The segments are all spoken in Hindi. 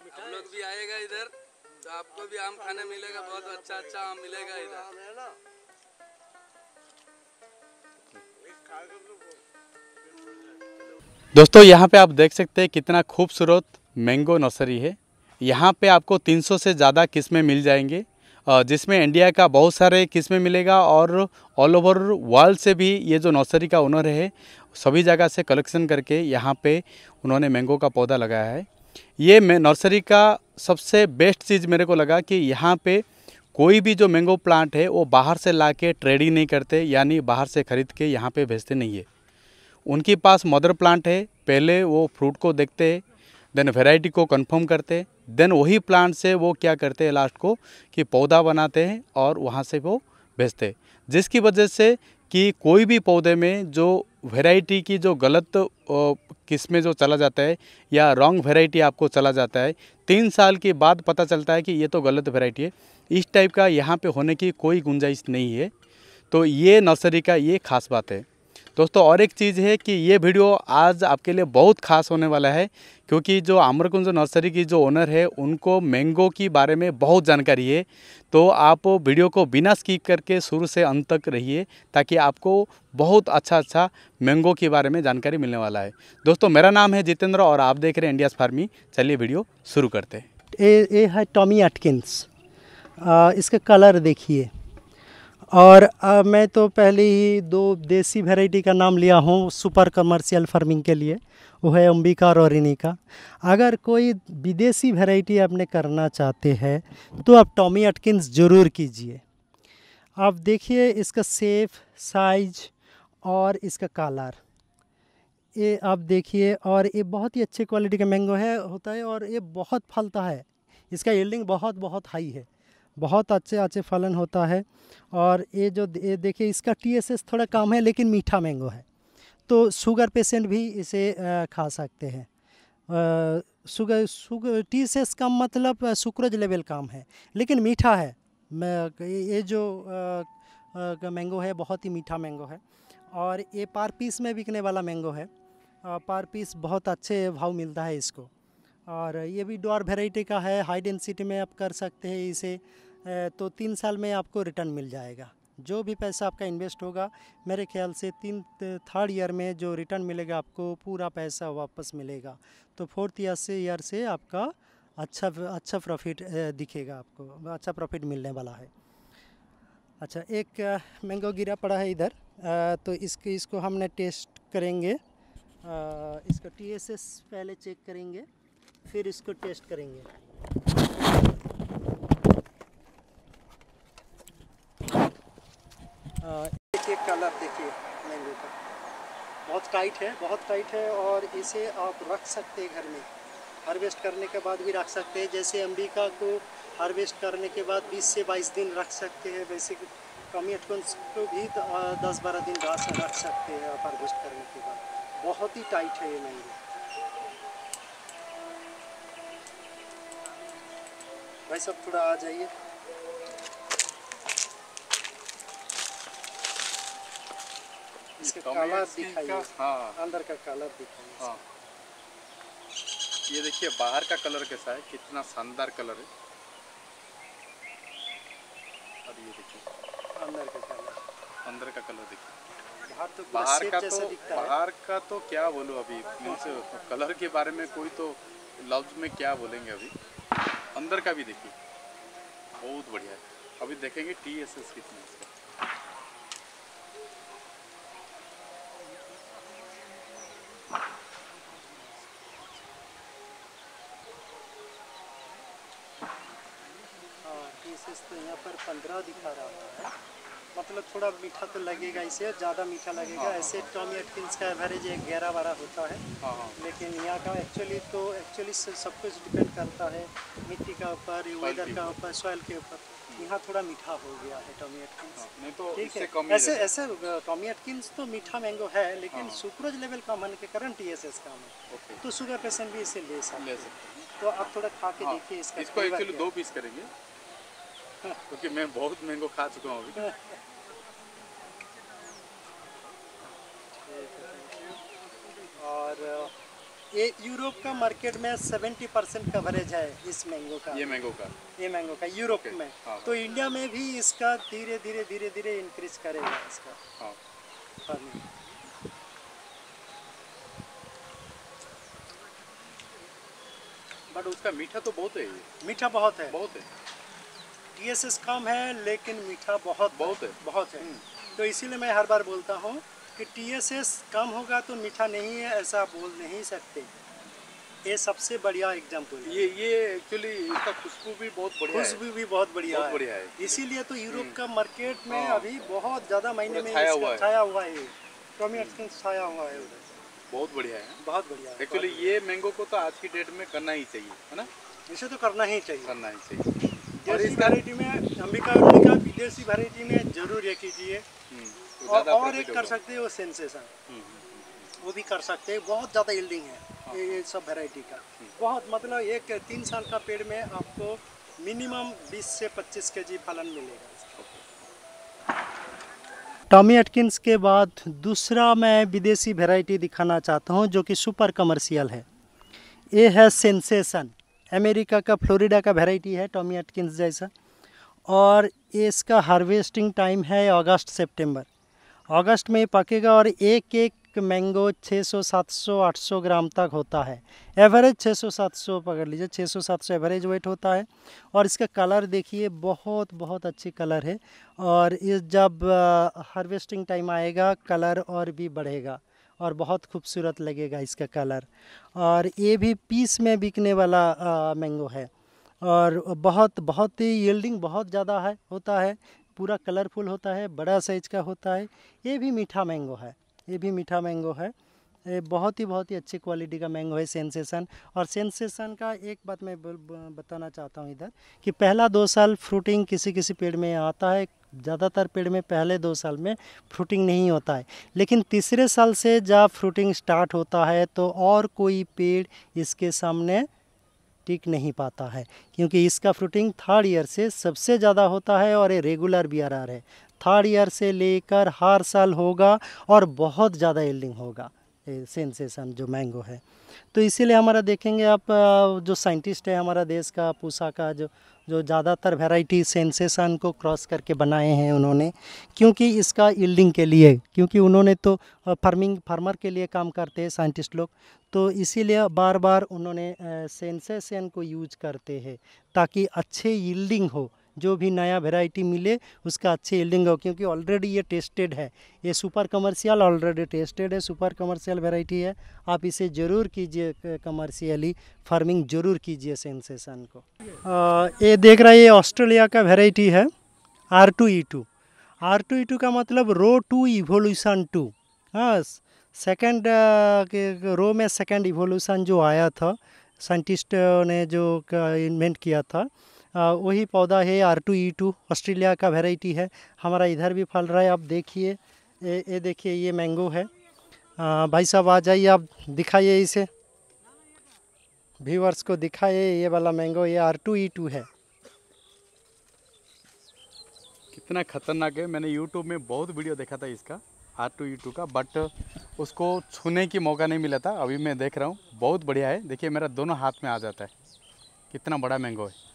हम लोग भी आएगा इधर तो आपको भी आम खाने मिलेगा बहुत अच्छा अच्छा आम मिलेगा इधर दोस्तों यहाँ पे आप देख सकते हैं कितना खूबसूरत मैंगो नर्सरी है यहाँ पे आपको 300 से ज़्यादा किस्में मिल जाएंगे जिसमें इंडिया का बहुत सारे किस्में मिलेगा और ऑल ओवर वर्ल्ड से भी ये जो नर्सरी का ओनर है सभी जगह से कलेक्शन करके यहाँ पे उन्होंने मैंगो का पौधा लगाया है ये मैं नर्सरी का सबसे बेस्ट चीज़ मेरे को लगा कि यहाँ पे कोई भी जो मैंगो प्लांट है वो बाहर से ला के ट्रेडिंग नहीं करते यानी बाहर से ख़रीद के यहाँ पे भेजते नहीं है उनके पास मदर प्लांट है पहले वो फ्रूट को देखते हैं देन वेराइटी को कंफर्म करते देन वही प्लांट से वो क्या करते हैं लास्ट को कि पौधा बनाते हैं और वहाँ से वो भेजते जिसकी वजह से कि कोई भी पौधे में जो वैरायटी की जो गलत किस्में जो चला जाता है या रॉन्ग वैरायटी आपको चला जाता है तीन साल के बाद पता चलता है कि ये तो गलत वैरायटी है इस टाइप का यहाँ पे होने की कोई गुंजाइश नहीं है तो ये नर्सरी का ये खास बात है दोस्तों और एक चीज़ है कि ये वीडियो आज आपके लिए बहुत खास होने वाला है क्योंकि जो आम्रकुंज नर्सरी की जो ओनर है उनको मैंगो के बारे में बहुत जानकारी है तो आप वीडियो को बिना स्किप करके शुरू से अंत तक रहिए ताकि आपको बहुत अच्छा अच्छा मैंगो के बारे में जानकारी मिलने वाला है दोस्तों मेरा नाम है जितेंद्र और आप देख रहे हैं इंडियाज़ फार्मी चलिए वीडियो शुरू करते हैं ए है टॉमी एटकिंस इसका कलर देखिए और आ, मैं तो पहले ही दो देसी वेराइटी का नाम लिया हूँ सुपर कमर्शियल फार्मिंग के लिए वो है अम्बिका और इनिका अगर कोई विदेशी वेराइटी आपने करना चाहते हैं तो आप टॉमी अटकिंस ज़रूर कीजिए आप देखिए इसका सेफ साइज और इसका कालार ये आप देखिए और ये बहुत ही अच्छे क्वालिटी का मैंगो है होता है और ये बहुत फलता है इसका यल्डिंग बहुत बहुत हाई है बहुत अच्छे अच्छे फलन होता है और ये जो ये देखिए इसका टीएसएस थोड़ा कम है लेकिन मीठा मैंगो है तो शुगर पेशेंट भी इसे खा सकते हैं शुगर शुगर टी से कम मतलब सुक्रोज लेवल कम है लेकिन मीठा है ये जो मैंगो है बहुत ही मीठा मैंगो है और ये पार पीस में बिकने वाला मैंगो है पार पीस बहुत अच्छे भाव मिलता है इसको और ये भी डॉर वेराइटी का है हाई डेंसिटी में आप कर सकते हैं इसे तो तीन साल में आपको रिटर्न मिल जाएगा जो भी पैसा आपका इन्वेस्ट होगा मेरे ख्याल से तीन थर्ड ईयर में जो रिटर्न मिलेगा आपको पूरा पैसा वापस मिलेगा तो फोर्थ ईयर से ईयर से आपका अच्छा अच्छा प्रॉफिट दिखेगा आपको अच्छा प्रॉफिट मिलने वाला है अच्छा एक मैंगो गिरा पड़ा है इधर तो इसके इसको हमने टेस्ट करेंगे इसका टीएसएस पहले चेक करेंगे फिर इसको टेस्ट करेंगे देखिए कलर देखिए मैंगो का बहुत टाइट है बहुत टाइट है और इसे आप रख सकते हैं घर में हार्वेस्ट करने के बाद भी रख सकते हैं जैसे अम्बिका को हार्वेस्ट करने के बाद 20 से 22 दिन रख सकते हैं वैसे कमी कमियटकन को भी तो, दस बारह दिन घास रख सकते हैं आप हार्वेस्ट करने के बाद बहुत ही टाइट है ये मैंगो भाई सब थोड़ा आ जाइए तो कलर दिखाइए हाँ अंदर का कलर दिखाइए हाँ ये देखिए बाहर का कलर कैसा है कितना शानदार कलर है और ये देखिए अंदर का कलर अंदर का कलर देखिए बाहर तो बाहर का तो बाहर का तो क्या बोलो अभी तो कलर के बारे में कोई तो लफ्ज में क्या बोलेंगे अभी अंदर का भी देखिए बहुत बढ़िया है अभी देखेंगे टी एस एस कितना कितनी यहाँ पर पंद्रह दिखा रहा है मतलब थोड़ा मीठा तो लगेगा इसे ज़्यादा मीठा लगेगा हाँ, हाँ, ऐसे टॉमी हाँ। एटकिंस का एवरेज एक ग्यारह बारह होता है लेकिन यहाँ का एक्चुअली तो एक्चुअली सब कुछ डिपेंड करता है मिट्टी का ऊपर वेदर का ऊपर सॉइल के ऊपर यहाँ थोड़ा मीठा हो गया है टॉमी एटकिंस तो ठीक है ऐसे ऐसे टॉमी एटकिंस तो मीठा मैंगो है लेकिन सुक्रोज लेवल का मन के कारण टी एस एस का मन तो शुगर पेशेंट भी इसे ले सकते हैं तो आप थोड़ा खा के देखिए इसका दो पीस करेंगे क्योंकि मैं बहुत मैंगो खा चुका हूँ अभी और ये यूरोप का मार्केट में 70 परसेंट कवरेज है इस मैंगो का ये मैंगो का ये मैंगो का यूरोप okay. में हाँ।, हाँ। तो इंडिया में भी इसका धीरे धीरे धीरे धीरे इंक्रीज करेगा इसका हाँ। बट उसका मीठा तो बहुत है ये मीठा बहुत है बहुत है टीएसएस कम है लेकिन मीठा बहुत बहुत है बहुत है हम्म। तो इसीलिए मैं हर बार बोलता हूँ कि टीएसएस कम होगा तो मीठा नहीं है ऐसा बोल नहीं सकते ये सबसे बढ़िया एग्जाम्पल ये ये एक्चुअली इसका खुशबू भी बहुत बढ़िया खुशबू भी बहुत बढ़िया है, बढ़िया है इसीलिए तो यूरोप हम्म। का मार्केट में हाँ। अभी बहुत ज़्यादा महीने में छाया हुआ है छाया हुआ है उधर बहुत बढ़िया है बहुत बढ़िया एक्चुअली ये मैंगो को तो आज की डेट में करना ही चाहिए है ना इसे तो करना ही चाहिए करना ही चाहिए देसी वेराइटी में अंबिका का विदेशी वेराइटी में जरूर ये कीजिए हम्म, तो और, और एक कर सकते हैं वो सेंसेशन हम्म, हम्म, वो भी कर सकते हैं बहुत ज़्यादा यील्डिंग है हाँ। ये ये सब वेराइटी का बहुत मतलब एक तीन साल का पेड़ में आपको मिनिमम 20 से 25 के जी फलन मिलेगा टॉमी एटकिंस के बाद दूसरा मैं विदेशी वेराइटी दिखाना चाहता हूँ जो कि सुपर कमर्शियल है ये है सेंसेशन अमेरिका का फ्लोरिडा का वेराइटी है टॉमी एटकिंस जैसा और इसका हार्वेस्टिंग टाइम है अगस्त सितंबर अगस्त में पकेगा और एक एक मैंगो 600 700 800 ग्राम तक होता है एवरेज 600 700 पकड़ लीजिए 600 700 एवरेज वेट होता है और इसका कलर देखिए बहुत बहुत अच्छी कलर है और इस जब हार्वेस्टिंग uh, टाइम आएगा कलर और भी बढ़ेगा और बहुत खूबसूरत लगेगा इसका कलर और ये भी पीस में बिकने वाला मैंगो है और बहुत बहुत ही यील्डिंग बहुत ज़्यादा है होता है पूरा कलरफुल होता है बड़ा साइज का होता है ये भी मीठा मैंगो है ये भी मीठा मैंगो है ये बहुत ही बहुत ही अच्छी क्वालिटी का मैंगो है सेंसेशन और सेंसेशन का एक बात मैं बताना चाहता हूँ इधर कि पहला दो साल फ्रूटिंग किसी किसी पेड़ में आता है ज़्यादातर पेड़ में पहले दो साल में फ्रूटिंग नहीं होता है लेकिन तीसरे साल से जब फ्रूटिंग स्टार्ट होता है तो और कोई पेड़ इसके सामने टिक नहीं पाता है क्योंकि इसका फ्रूटिंग थर्ड ईयर से सबसे ज़्यादा होता है और ये रेगुलर बी है थर्ड ईयर से लेकर हर साल होगा और बहुत ज़्यादा एल्डिंग होगा सेंसेशन जो मैंगो है तो इसीलिए हमारा देखेंगे आप जो साइंटिस्ट है हमारा देश का पूसा का जो जो ज़्यादातर वैरायटी सेंसेशन को क्रॉस करके बनाए हैं उन्होंने क्योंकि इसका ईल्डिंग के लिए क्योंकि उन्होंने तो फार्मिंग फार्मर के लिए काम करते हैं साइंटिस्ट लोग तो इसीलिए बार बार उन्होंने सेंसेशन को यूज करते हैं ताकि अच्छे यील्डिंग हो जो भी नया वेराइटी मिले उसका अच्छी एल्डिंग हो क्योंकि ऑलरेडी ये टेस्टेड है ये सुपर कमर्शियल ऑलरेडी टेस्टेड है सुपर कमर्शियल वेराइटी है आप इसे ज़रूर कीजिए कमर्शियली फार्मिंग ज़रूर कीजिए सेंसेशन को आ, ये देख रहा है ये ऑस्ट्रेलिया का वेराइटी है R two E two R two E two का मतलब रो टू इवोल्यूशन टू हाँ सेकेंड रो में सेकेंड इवोल्यूशन जो आया था साइंटिस्ट ने जो इन्वेंट किया था वही पौधा है R two E two Australia का वेराइटी है हमारा इधर भी फल रहा है आप देखिए ये देखिए ये मैंगो है आ, भाई साहब आ जाइए आप दिखाइए इसे व्यूवर्स को दिखाइए ये वाला मैंगो ये आर टू ई टू है कितना खतरनाक है मैंने यूट्यूब में बहुत वीडियो देखा था इसका आर टू ई टू का बट उसको छूने की मौका नहीं मिला था अभी मैं देख रहा हूँ बहुत बढ़िया है देखिए मेरा दोनों हाथ में आ जाता है कितना बड़ा मैंगो है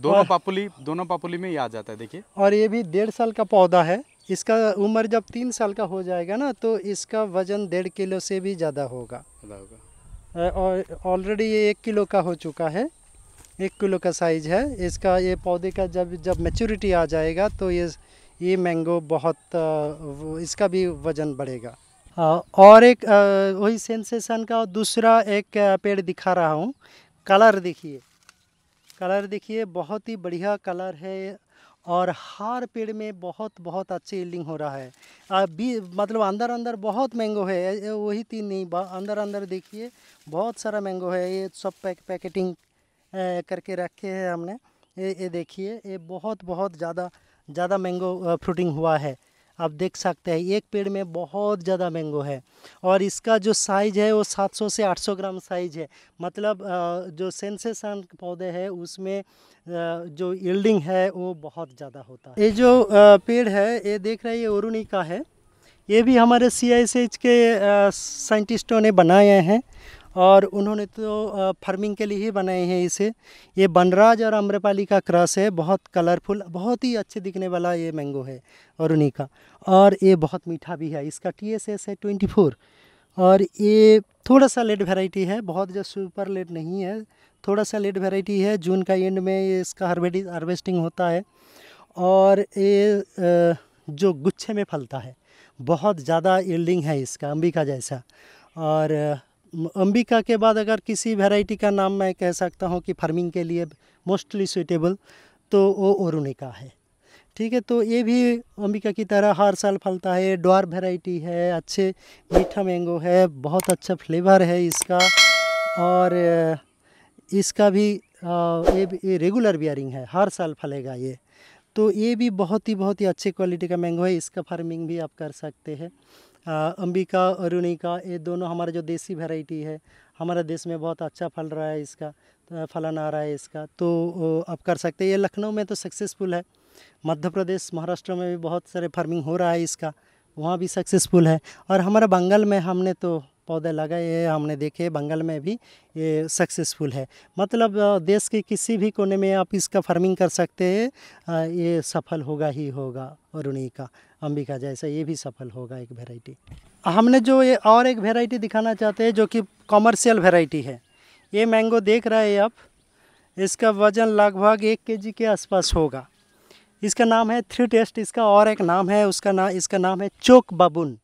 दोनों पापुली दोनों पापुली में ही आ जाता है देखिए और ये भी डेढ़ साल का पौधा है इसका उम्र जब तीन साल का हो जाएगा ना तो इसका वजन डेढ़ किलो से भी ज़्यादा होगा होगा और ऑलरेडी ये एक किलो का हो चुका है एक किलो का साइज है इसका ये पौधे का जब जब मेच्योरिटी आ जाएगा तो ये ये मैंगो बहुत इसका भी वज़न बढ़ेगा और एक वही सेंसेशन का दूसरा एक पेड़ दिखा रहा हूँ कलर देखिए कलर देखिए बहुत ही बढ़िया कलर है और हर पेड़ में बहुत बहुत अच्छी एल्डिंग हो रहा है अभी मतलब अंदर अंदर बहुत मैंगो है वही तीन नहीं अंदर अंदर देखिए बहुत सारा मैंगो है ये सब पैक पैकेटिंग करके रखे हैं हमने ये ये देखिए ये बहुत बहुत ज़्यादा ज़्यादा मैंगो फ्रूटिंग हुआ है आप देख सकते हैं एक पेड़ में बहुत ज़्यादा मैंगो है और इसका जो साइज़ है वो 700 से 800 ग्राम साइज़ है मतलब जो सेंसेसन पौधे है उसमें जो यल्डिंग है वो बहुत ज़्यादा होता है ये जो पेड़ है ये देख रहे हैं ये ओरुनी का है ये भी हमारे सी के साइंटिस्टों ने बनाए हैं और उन्होंने तो फार्मिंग के लिए ही बनाए हैं इसे ये बनराज और अम्रपाली का क्रॉस है बहुत कलरफुल बहुत ही अच्छे दिखने वाला ये मैंगो है और उन्हीं का और ये बहुत मीठा भी है इसका टी एस एस है ट्वेंटी फोर और ये थोड़ा सा लेट वेराइटी है बहुत जो सुपर लेट नहीं है थोड़ा सा लेट वेराइटी है जून का एंड में ये इसका हार्वेटी हार्वेस्टिंग होता है और ये जो गुच्छे में फलता है बहुत ज़्यादा ईल्डिंग है इसका अम्बिका जैसा और अंबिका के बाद अगर किसी वेराइटी का नाम मैं कह सकता हूँ कि फार्मिंग के लिए मोस्टली सुइटेबल तो वो ओरुनिका है ठीक है तो ये भी अंबिका की तरह हर साल फलता है डॉर वेराइटी है अच्छे मीठा मैंगो है बहुत अच्छा फ्लेवर है इसका और इसका भी ये, ये रेगुलर बियरिंग है हर साल फलेगा ये तो ये भी बहुत ही बहुत ही अच्छे क्वालिटी का मैंगो है इसका फार्मिंग भी आप कर सकते हैं अंबिका अरुणिका ये दोनों हमारा जो देसी वेराइटी है हमारे देश में बहुत अच्छा फल रहा है इसका फलन आ रहा है इसका तो आप कर सकते हैं ये लखनऊ में तो सक्सेसफुल है मध्य प्रदेश महाराष्ट्र में भी बहुत सारे फार्मिंग हो रहा है इसका वहाँ भी सक्सेसफुल है और हमारे बंगाल में हमने तो पौधे लगाए हैं हमने देखे बंगाल में भी ये सक्सेसफुल है मतलब देश के किसी भी कोने में आप इसका फार्मिंग कर सकते हैं ये सफल होगा ही होगा अरुणी का अंबिका जैसा ये भी सफल होगा एक वेराइटी हमने जो ये और एक वेराइटी दिखाना चाहते हैं जो कि कॉमर्शियल वेराइटी है ये मैंगो देख रहे हैं आप इसका वज़न लगभग एक के के आसपास होगा इसका नाम है थ्री टेस्ट इसका और एक नाम है उसका नाम इसका नाम है चोक बाबुन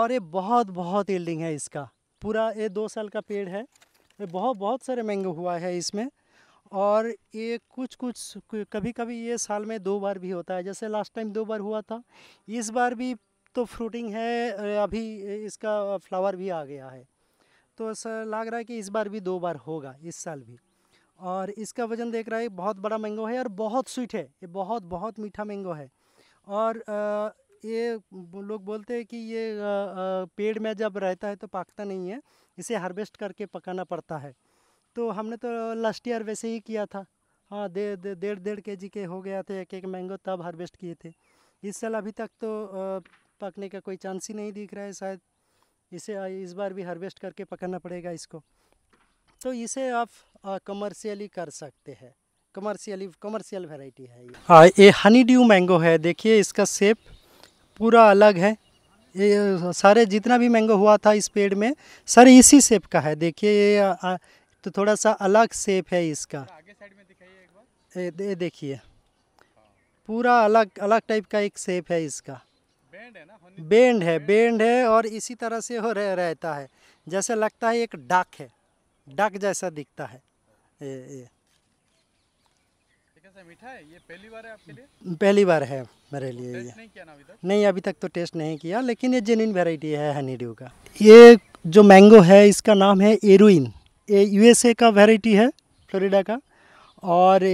और ये बहुत बहुत ईल्डिंग है इसका पूरा ये दो साल का पेड़ है ये बहुत बहुत सारे मैंगो हुआ है इसमें और ये कुछ कुछ कभी कभी ये साल में दो बार भी होता है जैसे लास्ट टाइम दो बार हुआ था इस बार भी तो फ्रूटिंग है अभी इसका फ्लावर भी आ गया है तो सर लग रहा है कि इस बार भी दो बार होगा इस साल भी और इसका वज़न देख रहा है बहुत बड़ा मैंगो है और बहुत स्वीट है ये बहुत बहुत मीठा मैंगो है और ये लोग बोलते हैं कि ये पेड़ में जब रहता है तो पकता नहीं है इसे हार्वेस्ट करके पकाना पड़ता है तो हमने तो लास्ट ईयर वैसे ही किया था हाँ डेढ़ डेढ़ दे, के जी के हो गया थे एक एक मैंगो तब हार्वेस्ट किए थे इस साल अभी तक तो पकने का कोई चांस ही नहीं दिख रहा है शायद इसे इस बार भी हार्वेस्ट करके पकड़ना पड़ेगा इसको तो इसे आप कमर्शियली कर सकते हैं कमर्शियली कमर्शियल वेराइटी है ये हाँ ये हनी ड्यू मैंगो है देखिए इसका सेप पूरा अलग है ये सारे जितना भी मैंगो हुआ था इस पेड़ में सारे इसी सेप का है देखिए ये तो थोड़ा सा अलग सेप है इसका तो ये देखिए पूरा अलग अलग टाइप का एक सेप है इसका बेंड है ना बेंड है बेंड है और इसी तरह से हो रह, रहता है जैसे लगता है एक डक है डक जैसा दिखता है ये ये मीठा है ये पहली बार है आपके लिए पहली बार है मेरे तो लिए ये नहीं किया ना अभी तक नहीं अभी तक तो टेस्ट नहीं किया लेकिन ये जेन्यून वेराइटी है हनी का ये जो मैंगो है इसका नाम है एरुइन ये यूएसए का वेराइटी है फ्लोरिडा का और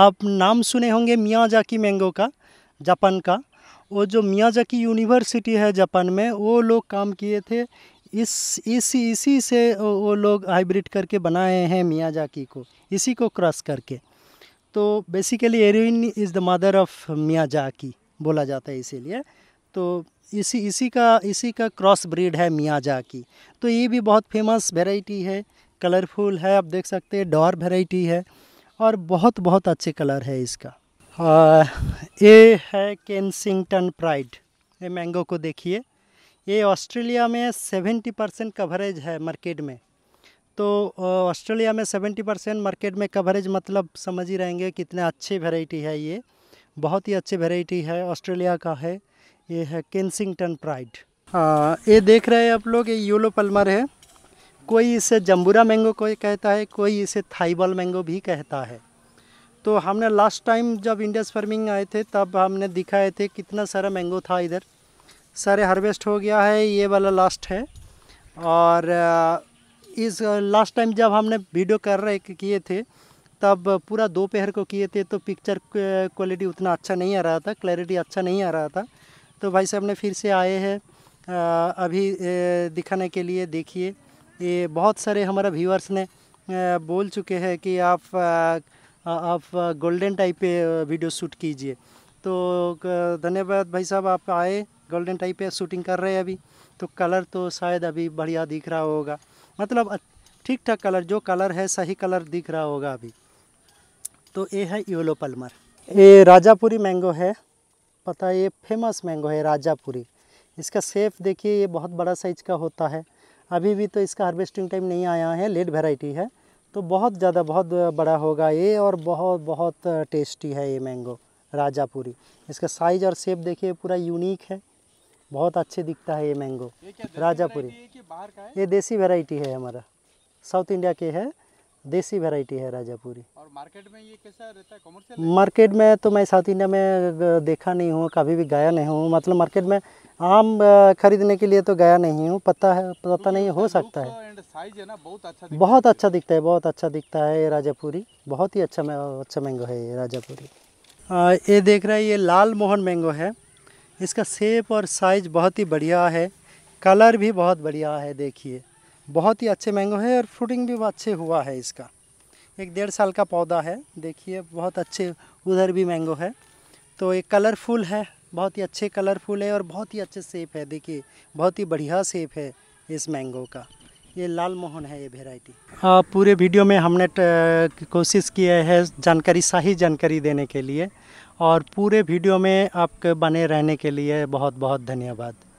आप नाम सुने होंगे मियाजाकी मैंगो का जापान का वो जो मियाजाकी यूनिवर्सिटी है जापान में वो लोग काम किए थे इस इसी इसी से वो लोग हाइब्रिड करके बनाए हैं मियाजाकी को इसी को क्रॉस करके तो basically Irwin is the mother of Miyazaki बोला जाता है इसीलिए तो इसी इसी का इसी का क्रॉस ब्रीड है मियाजाकी तो ये भी बहुत फेमस वेराइटी है कलरफुल है आप देख सकते हैं डॉर वेराइटी है और बहुत बहुत अच्छे कलर है इसका आ, ये है केंसिंगटन प्राइड ये मैंगो को देखिए ये ऑस्ट्रेलिया में सेवेंटी परसेंट कवरेज है मार्केट में तो ऑस्ट्रेलिया में सेवेंटी परसेंट मार्केट में कवरेज मतलब समझ ही रहेंगे कितने अच्छे वेराइटी है ये बहुत ही अच्छे वेराइटी है ऑस्ट्रेलिया का है ये है केंसिंगटन प्राइड हाँ, ये देख रहे हैं आप लोग ये योलो पलमर है कोई इसे जम्बूरा मैंगो को कहता है कोई इसे थाईबल मैंगो भी कहता है तो हमने लास्ट टाइम जब इंडियस फार्मिंग आए थे तब हमने दिखाए थे कितना सारा मैंगो था इधर सारे हार्वेस्ट हो गया है ये वाला लास्ट है और इस लास्ट टाइम जब हमने वीडियो कर रहे किए थे तब पूरा दोपहर को किए थे तो पिक्चर क्वालिटी उतना अच्छा नहीं आ रहा था क्लैरिटी अच्छा नहीं आ रहा था तो भाई साहब ने फिर से आए हैं अभी दिखाने के लिए देखिए ये बहुत सारे हमारे व्यूअर्स ने बोल चुके हैं कि आप आप गोल्डन टाइप पे वीडियो शूट कीजिए तो धन्यवाद भाई साहब आप आए गोल्डन टाइप पे शूटिंग कर रहे हैं अभी तो कलर तो शायद अभी बढ़िया दिख रहा होगा मतलब ठीक ठाक कलर जो कलर है सही कलर दिख रहा होगा अभी तो ये है योलो पलमर ये राजापुरी मैंगो है पता है ये फेमस मैंगो है राजापुरी इसका सेफ देखिए ये बहुत बड़ा साइज का होता है अभी भी तो इसका हार्वेस्टिंग टाइम नहीं आया है लेट वेराइटी है तो बहुत ज़्यादा बहुत बड़ा होगा ये और बहुत बहुत टेस्टी है ये मैंगो राजापुरी इसका साइज़ और शेप देखिए पूरा यूनिक है बहुत अच्छे दिखता है ये मैंगो राजापुरी ये देसी वेराइटी है हमारा साउथ इंडिया के है देसी वैरायटी है राजापुरी और मार्केट में ये कैसा रहता है कमर्शियल मार्केट में तो मैं साउथ इंडिया में देखा नहीं हूँ कभी भी गया नहीं हूँ मतलब मार्केट में आम खरीदने के लिए तो गया नहीं हूँ पता है पता तो नहीं हो सकता है साइज है ना बहुत अच्छा बहुत अच्छा दिखता है बहुत अच्छा दिखता है ये राजापुरी बहुत ही अच्छा अच्छा मैंगो है ये राजापुरी ये देख रहा है ये लाल मोहन मैंगो है इसका सेप और साइज बहुत ही बढ़िया है कलर भी बहुत बढ़िया है देखिए बहुत ही अच्छे मैंगो है और फ्रूटिंग भी अच्छे हुआ है इसका एक डेढ़ साल का पौधा है देखिए बहुत अच्छे उधर भी मैंगो है तो ये कलरफुल है बहुत ही अच्छे कलरफुल है और बहुत ही अच्छे सेप है देखिए बहुत ही बढ़िया सेप है इस मैंगो का ये लाल मोहन है ये वेराइटी हाँ पूरे वीडियो में हमने कोशिश किया है जानकारी सही जानकारी देने के लिए और पूरे वीडियो में आपके बने रहने के लिए बहुत बहुत धन्यवाद